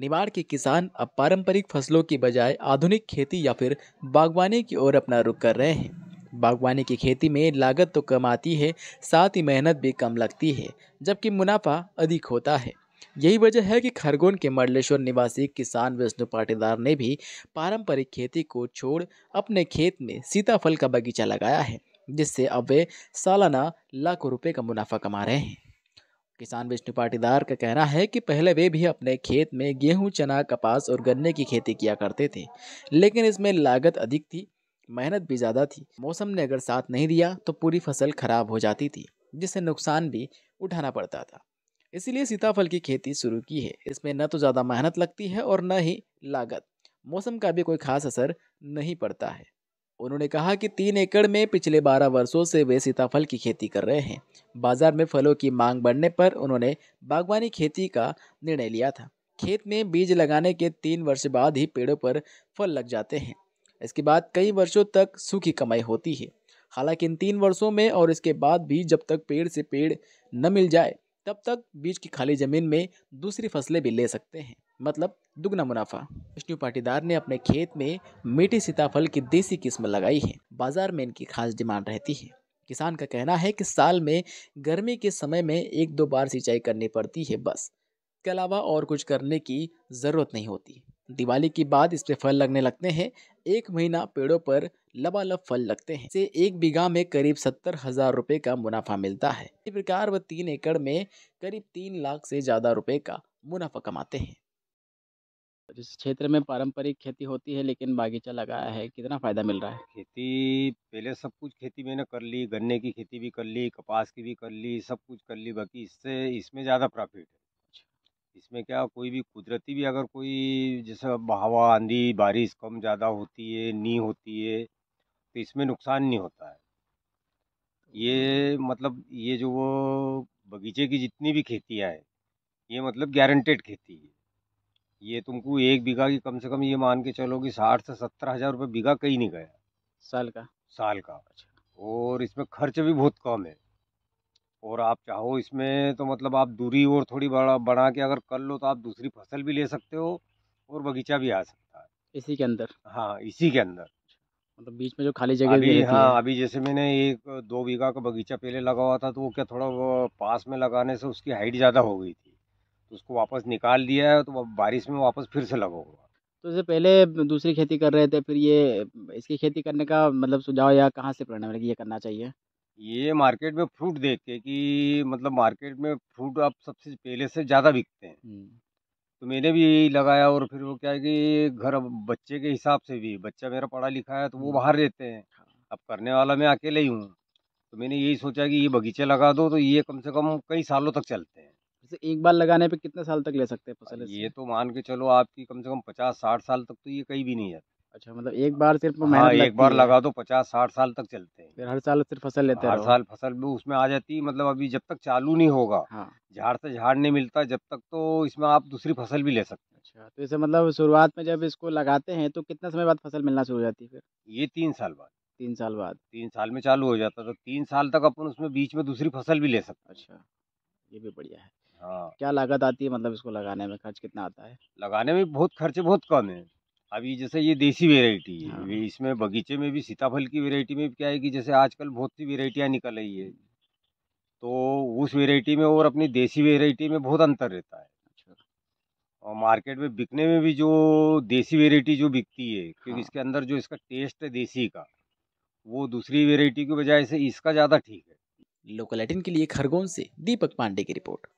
निवाड़ के किसान अब पारंपरिक फसलों की बजाय आधुनिक खेती या फिर बागवानी की ओर अपना रुख कर रहे हैं बागवानी की खेती में लागत तो कम आती है साथ ही मेहनत भी कम लगती है जबकि मुनाफा अधिक होता है यही वजह है कि खरगोन के मंडलेश्वर निवासी किसान विष्णु पाटीदार ने भी पारंपरिक खेती को छोड़ अपने खेत में सीताफल का बगीचा लगाया है जिससे अब वे सालाना लाखों रुपये का मुनाफा कमा रहे हैं किसान विष्णु पाटीदार का कहना है कि पहले वे भी अपने खेत में गेहूं, चना कपास और गन्ने की खेती किया करते थे लेकिन इसमें लागत अधिक थी मेहनत भी ज़्यादा थी मौसम ने अगर साथ नहीं दिया तो पूरी फसल खराब हो जाती थी जिससे नुकसान भी उठाना पड़ता था इसीलिए सीताफल की खेती शुरू की है इसमें न तो ज़्यादा मेहनत लगती है और न ही लागत मौसम का भी कोई खास असर नहीं पड़ता है उन्होंने कहा कि तीन एकड़ में पिछले बारह वर्षों से वे सीताफल की खेती कर रहे हैं बाजार में फलों की मांग बढ़ने पर उन्होंने बागवानी खेती का निर्णय लिया था खेत में बीज लगाने के तीन वर्ष बाद ही पेड़ों पर फल लग जाते हैं इसके बाद कई वर्षों तक सूखी कमाई होती है हालांकि इन तीन वर्षों में और इसके बाद भी जब तक पेड़ से पेड़ न मिल जाए तब तक बीज की खाली ज़मीन में दूसरी फसलें भी ले सकते हैं मतलब दुगना मुनाफा विष्णु पाटीदार ने अपने खेत में मीठे सीताफल की देसी किस्म लगाई है बाजार में इनकी खास डिमांड रहती है किसान का कहना है कि साल में गर्मी के समय में एक दो बार सिंचाई करनी पड़ती है बस इसके अलावा और कुछ करने की ज़रूरत नहीं होती दिवाली के बाद इस पे फल लगने लगते हैं एक महीना पेड़ों पर लबालब फल लगते हैं इसे एक बीघा में करीब सत्तर हजार रुपए का मुनाफा मिलता है इसी प्रकार वह तीन एकड़ में करीब तीन लाख से ज़्यादा रुपए का मुनाफा कमाते हैं जिस क्षेत्र में पारंपरिक खेती होती है लेकिन बागीचा लगाया है कितना फ़ायदा मिल रहा है खेती पहले सब कुछ खेती मैंने कर ली गन्ने की खेती भी कर ली कपास की भी कर ली सब कुछ कर ली बाकी इससे इसमें ज़्यादा प्रॉफिट है अच्छा। इसमें क्या कोई भी कुदरती भी अगर कोई जैसे हवा आंधी बारिश कम ज़्यादा होती है नहीं होती है तो इसमें नुकसान नहीं होता है ये मतलब ये जो वो बगीचे की जितनी भी खेतियाँ हैं ये मतलब गारंटेड खेती है ये तुमको एक बीघा की कम से कम ये मान के चलो कि साठ से सत्तर हजार रुपये बीघा कहीं नहीं गया साल का साल का अच्छा और इसमें खर्च भी बहुत कम है और आप चाहो इसमें तो मतलब आप दूरी और थोड़ी बड़ा बना के अगर कर लो तो आप दूसरी फसल भी ले सकते हो और बगीचा भी आ सकता है इसी के अंदर हाँ इसी के अंदर मतलब बीच में जो खाली जगह अभी भी हाँ अभी जैसे मैंने एक दो बीघा का बगीचा पहले लगा हुआ था तो वो क्या थोड़ा पास में लगाने से उसकी हाइट ज़्यादा हो गई थी उसको वापस निकाल दिया है तो बारिश में वापस फिर से लगा तो इससे पहले दूसरी खेती कर रहे थे फिर ये इसकी खेती करने का मतलब सुझाव या कहाँ से प्रेरणा मिलेगी ये करना चाहिए ये मार्केट में फ्रूट देख के कि मतलब मार्केट में फ्रूट आप सबसे पहले से ज़्यादा बिकते हैं हम्म। तो मैंने भी यही लगाया और फिर वो क्या है कि घर बच्चे के हिसाब से भी बच्चा मेरा पढ़ा लिखा है तो वो हम्म। बाहर रहते हैं हाँ। अब करने वाला मैं अकेले ही हूँ तो मैंने यही सोचा कि ये बगीचे लगा दो तो ये कम से कम कई सालों तक चलते हैं से एक बार लगाने पे कितने साल तक ले सकते हैं फसल ये तो मान के चलो आपकी कम से कम पचास साठ साल तक तो ये कहीं भी नहीं जाती अच्छा मतलब एक बार सिर्फ हाँ, एक बार लगा तो पचास साठ साल तक चलते हैं फिर हर साल सिर्फ फसल लेते हैं हर साल फसल भी उसमें आ जाती है मतलब अभी जब तक चालू नहीं होगा हाँ। झाड़ से झाड़ नहीं मिलता जब तक तो इसमें आप दूसरी फसल भी ले सकते हैं अच्छा तो इसे मतलब शुरुआत में जब इसको लगाते हैं तो कितने समय बाद फसल मिलना शुरू हो जाती है फिर ये तीन साल बाद तीन साल बाद तीन साल में चालू हो जाता तो तीन साल तक अपन उसमें बीच में दूसरी फसल भी ले सकते अच्छा ये भी बढ़िया है हाँ क्या लागत आती है मतलब इसको लगाने में खर्च कितना आता है लगाने में बहुत खर्च बहुत कम है अभी जैसे ये देसी वेराइटी है हाँ। इसमें बगीचे में भी सीताफल की वेराइटी में भी क्या है कि जैसे आजकल बहुत सी वेरायटियाँ निकल रही है तो उस वेरायटी में और अपनी देसी वेरायटी में बहुत अंतर रहता है अच्छा। और मार्केट में बिकने में भी जो देसी वेराइटी जो बिकती है क्योंकि हाँ। इसके अंदर जो इसका टेस्ट है देसी का वो दूसरी वेराइटी की बजाय से इसका ज़्यादा ठीक है लोकल एटिन के लिए खरगोन से दीपक पांडे की रिपोर्ट